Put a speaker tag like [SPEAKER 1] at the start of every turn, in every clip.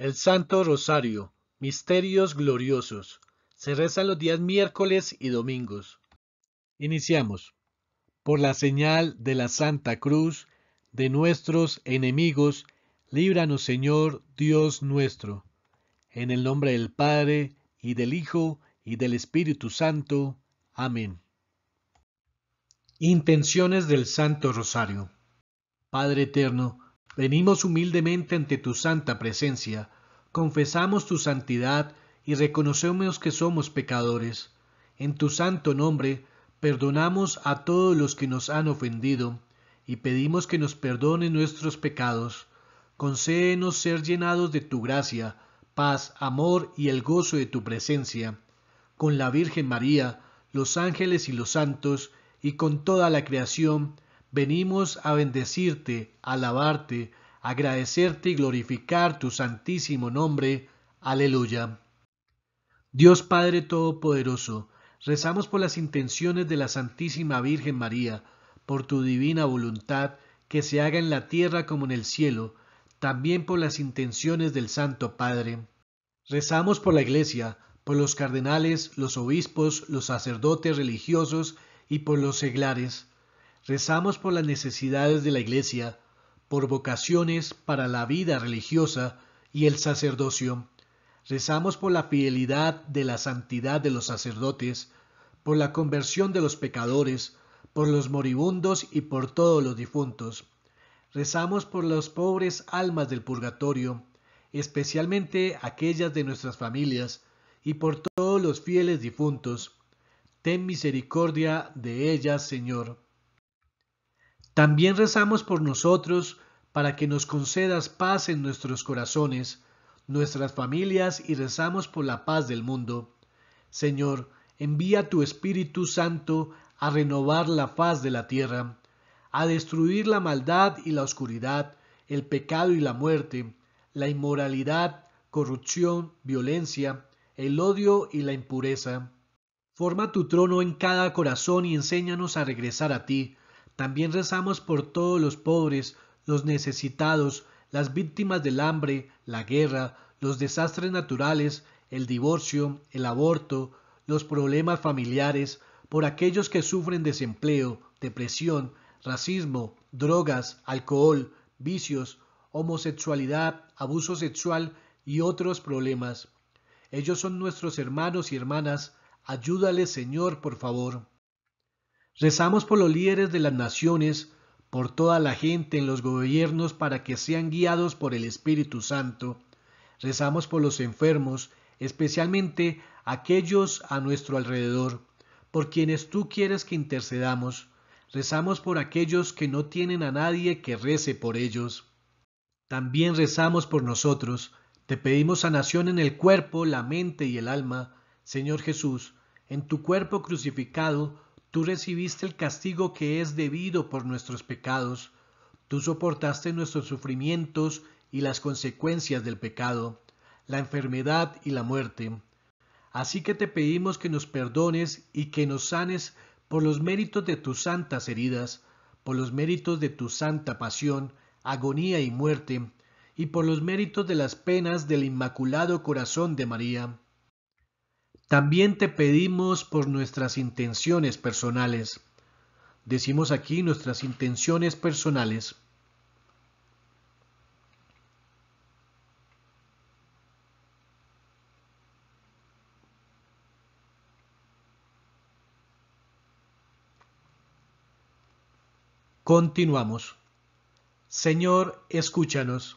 [SPEAKER 1] El Santo Rosario. Misterios gloriosos. Se reza los días miércoles y domingos. Iniciamos. Por la señal de la Santa Cruz, de nuestros enemigos, líbranos Señor Dios nuestro. En el nombre del Padre, y del Hijo, y del Espíritu Santo. Amén. Intenciones del Santo Rosario. Padre Eterno, Venimos humildemente ante tu santa presencia, confesamos tu santidad y reconocemos que somos pecadores. En tu santo nombre, perdonamos a todos los que nos han ofendido y pedimos que nos perdone nuestros pecados. Concédenos ser llenados de tu gracia, paz, amor y el gozo de tu presencia. Con la Virgen María, los ángeles y los santos, y con toda la creación, Venimos a bendecirte, alabarte, agradecerte y glorificar tu santísimo nombre. Aleluya. Dios Padre Todopoderoso, rezamos por las intenciones de la Santísima Virgen María, por tu divina voluntad, que se haga en la tierra como en el cielo, también por las intenciones del Santo Padre. Rezamos por la Iglesia, por los cardenales, los obispos, los sacerdotes religiosos y por los seglares rezamos por las necesidades de la Iglesia, por vocaciones para la vida religiosa y el sacerdocio. Rezamos por la fidelidad de la santidad de los sacerdotes, por la conversión de los pecadores, por los moribundos y por todos los difuntos. Rezamos por las pobres almas del purgatorio, especialmente aquellas de nuestras familias, y por todos los fieles difuntos. Ten misericordia de ellas, Señor. También rezamos por nosotros para que nos concedas paz en nuestros corazones, nuestras familias y rezamos por la paz del mundo. Señor, envía tu Espíritu Santo a renovar la faz de la tierra, a destruir la maldad y la oscuridad, el pecado y la muerte, la inmoralidad, corrupción, violencia, el odio y la impureza. Forma tu trono en cada corazón y enséñanos a regresar a ti, también rezamos por todos los pobres, los necesitados, las víctimas del hambre, la guerra, los desastres naturales, el divorcio, el aborto, los problemas familiares, por aquellos que sufren desempleo, depresión, racismo, drogas, alcohol, vicios, homosexualidad, abuso sexual y otros problemas. Ellos son nuestros hermanos y hermanas. Ayúdales, Señor, por favor. Rezamos por los líderes de las naciones, por toda la gente en los gobiernos para que sean guiados por el Espíritu Santo. Rezamos por los enfermos, especialmente aquellos a nuestro alrededor, por quienes tú quieres que intercedamos. Rezamos por aquellos que no tienen a nadie que rece por ellos. También rezamos por nosotros. Te pedimos sanación en el cuerpo, la mente y el alma. Señor Jesús, en tu cuerpo crucificado, Tú recibiste el castigo que es debido por nuestros pecados. Tú soportaste nuestros sufrimientos y las consecuencias del pecado, la enfermedad y la muerte. Así que te pedimos que nos perdones y que nos sanes por los méritos de tus santas heridas, por los méritos de tu santa pasión, agonía y muerte, y por los méritos de las penas del Inmaculado Corazón de María. También te pedimos por nuestras intenciones personales. Decimos aquí nuestras intenciones personales. Continuamos. Señor, escúchanos.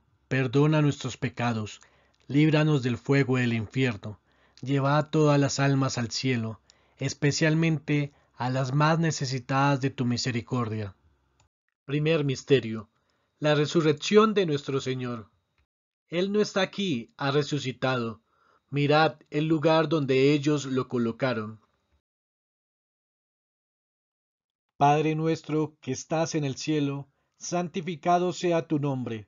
[SPEAKER 1] perdona nuestros pecados, líbranos del fuego del infierno, lleva a todas las almas al cielo, especialmente a las más necesitadas de tu misericordia. Primer Misterio. La resurrección de nuestro Señor. Él no está aquí, ha resucitado. Mirad el lugar donde ellos lo colocaron. Padre nuestro que estás en el cielo, santificado sea tu nombre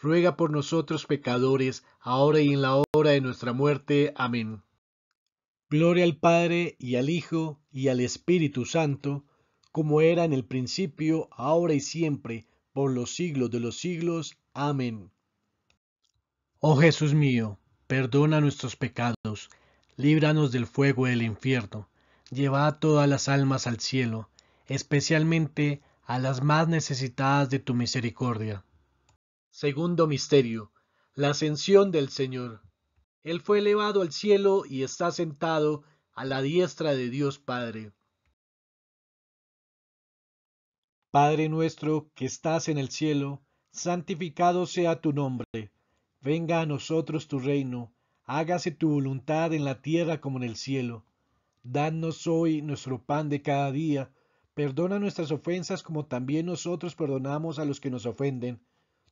[SPEAKER 1] ruega por nosotros pecadores, ahora y en la hora de nuestra muerte. Amén. Gloria al Padre y al Hijo y al Espíritu Santo, como era en el principio, ahora y siempre, por los siglos de los siglos. Amén. Oh Jesús mío, perdona nuestros pecados, líbranos del fuego del infierno, lleva a todas las almas al cielo, especialmente a las más necesitadas de tu misericordia. Segundo misterio. La ascensión del Señor. Él fue elevado al cielo y está sentado a la diestra de Dios Padre. Padre nuestro que estás en el cielo, santificado sea tu nombre. Venga a nosotros tu reino, hágase tu voluntad en la tierra como en el cielo. Danos hoy nuestro pan de cada día. Perdona nuestras ofensas como también nosotros perdonamos a los que nos ofenden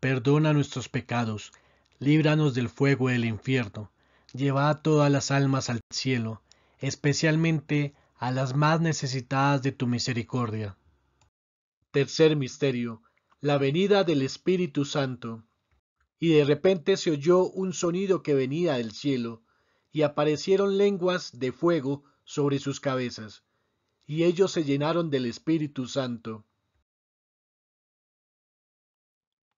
[SPEAKER 1] perdona nuestros pecados, líbranos del fuego del infierno, lleva a todas las almas al cielo, especialmente a las más necesitadas de tu misericordia. Tercer misterio, la venida del Espíritu Santo. Y de repente se oyó un sonido que venía del cielo, y aparecieron lenguas de fuego sobre sus cabezas, y ellos se llenaron del Espíritu Santo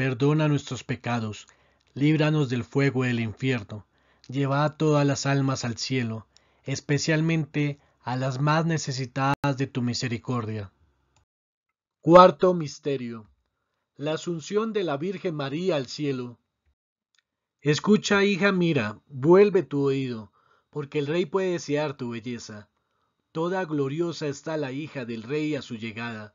[SPEAKER 1] perdona nuestros pecados, líbranos del fuego del infierno, lleva a todas las almas al cielo, especialmente a las más necesitadas de tu misericordia. Cuarto Misterio. La Asunción de la Virgen María al cielo. Escucha, hija, mira, vuelve tu oído, porque el rey puede desear tu belleza. Toda gloriosa está la hija del rey a su llegada.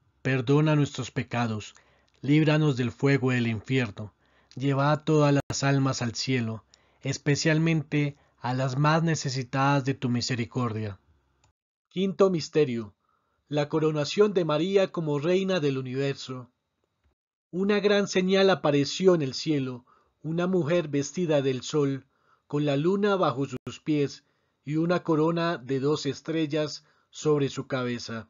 [SPEAKER 1] perdona nuestros pecados, líbranos del fuego del infierno, lleva a todas las almas al cielo, especialmente a las más necesitadas de tu misericordia. Quinto Misterio. La coronación de María como Reina del Universo. Una gran señal apareció en el cielo, una mujer vestida del sol, con la luna bajo sus pies y una corona de dos estrellas sobre su cabeza.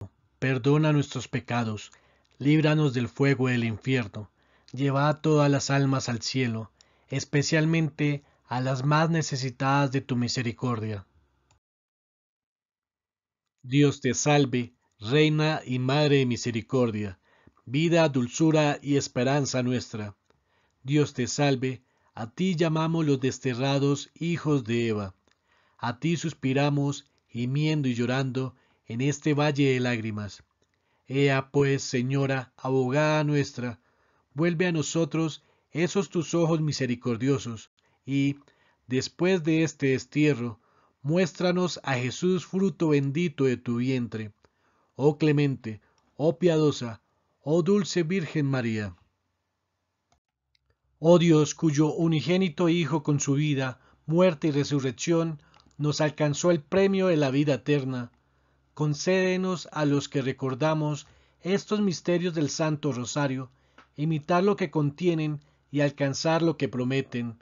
[SPEAKER 1] perdona nuestros pecados, líbranos del fuego del infierno, lleva a todas las almas al cielo, especialmente a las más necesitadas de tu misericordia. Dios te salve, Reina y Madre de Misericordia, vida, dulzura y esperanza nuestra. Dios te salve, a ti llamamos los desterrados hijos de Eva, a ti suspiramos, gimiendo y llorando, en este valle de lágrimas. Ea pues, Señora, abogada nuestra, vuelve a nosotros esos tus ojos misericordiosos, y, después de este destierro, muéstranos a Jesús fruto bendito de tu vientre. Oh clemente, oh piadosa, oh dulce Virgen María. Oh Dios, cuyo unigénito Hijo con su vida, muerte y resurrección, nos alcanzó el premio de la vida eterna concédenos a los que recordamos estos misterios del Santo Rosario, imitar lo que contienen y alcanzar lo que prometen.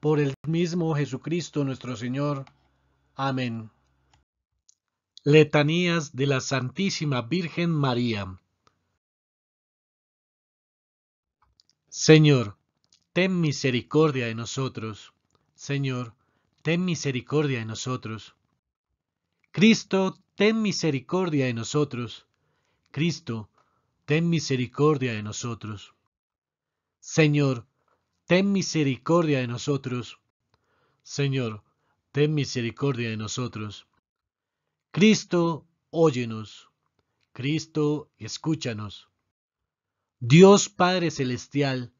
[SPEAKER 1] Por el mismo Jesucristo nuestro Señor. Amén. Letanías de la Santísima Virgen María. Señor, ten misericordia de nosotros. Señor, ten misericordia de nosotros. Cristo, ten misericordia de nosotros. Cristo, ten misericordia de nosotros. Señor, ten misericordia de nosotros. Señor, ten misericordia de nosotros. Cristo, óyenos. Cristo, escúchanos. Dios Padre Celestial,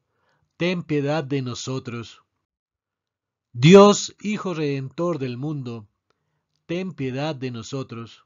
[SPEAKER 1] ten piedad de nosotros. Dios Hijo Redentor del mundo, ten piedad de nosotros.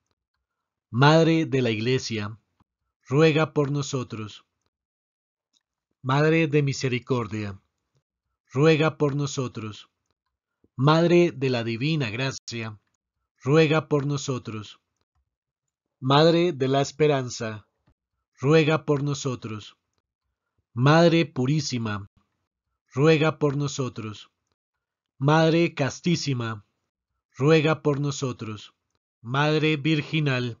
[SPEAKER 1] Madre de la Iglesia, ruega por nosotros. Madre de Misericordia, ruega por nosotros. Madre de la Divina Gracia, ruega por nosotros. Madre de la Esperanza, ruega por nosotros. Madre Purísima, ruega por nosotros. Madre Castísima, ruega por nosotros. Madre Virginal,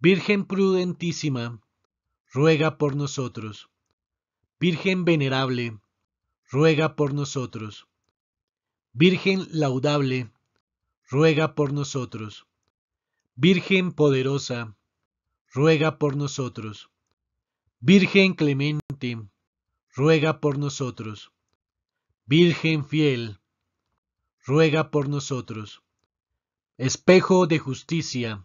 [SPEAKER 1] Virgen prudentísima, ruega por nosotros. Virgen venerable, ruega por nosotros. Virgen laudable, ruega por nosotros. Virgen poderosa, ruega por nosotros. Virgen clemente, ruega por nosotros. Virgen fiel, ruega por nosotros. Espejo de justicia,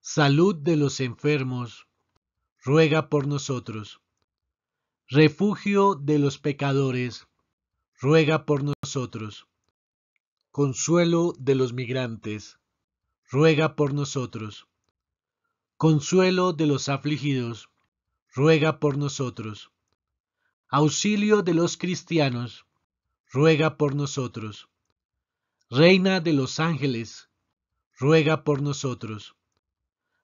[SPEAKER 1] salud de los enfermos, ruega por nosotros. Refugio de los pecadores, ruega por nosotros. Consuelo de los migrantes, ruega por nosotros. Consuelo de los afligidos, ruega por nosotros. Auxilio de los cristianos, ruega por nosotros. Reina de los ángeles, ruega por nosotros.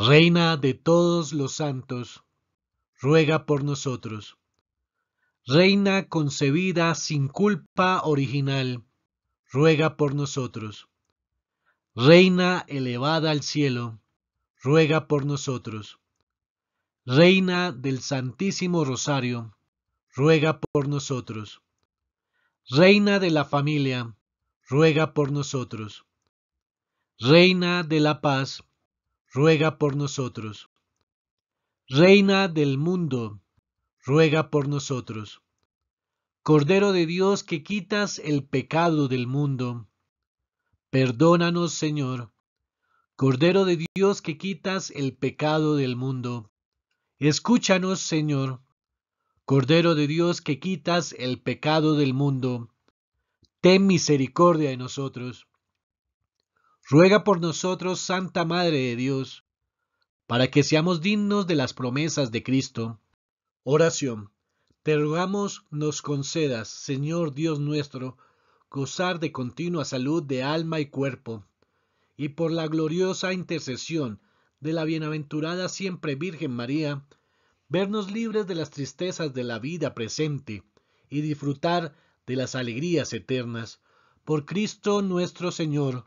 [SPEAKER 1] Reina de todos los santos, ruega por nosotros. Reina concebida sin culpa original, ruega por nosotros. Reina elevada al cielo, ruega por nosotros. Reina del Santísimo Rosario, ruega por nosotros. Reina de la familia, ruega por nosotros. Reina de la paz, ruega por nosotros. Reina del mundo, ruega por nosotros. Cordero de Dios que quitas el pecado del mundo, perdónanos Señor. Cordero de Dios que quitas el pecado del mundo, escúchanos Señor. Cordero de Dios que quitas el pecado del mundo, ten misericordia de nosotros ruega por nosotros, Santa Madre de Dios, para que seamos dignos de las promesas de Cristo. Oración. Te rogamos nos concedas, Señor Dios nuestro, gozar de continua salud de alma y cuerpo, y por la gloriosa intercesión de la bienaventurada siempre Virgen María, vernos libres de las tristezas de la vida presente y disfrutar de las alegrías eternas. Por Cristo nuestro Señor.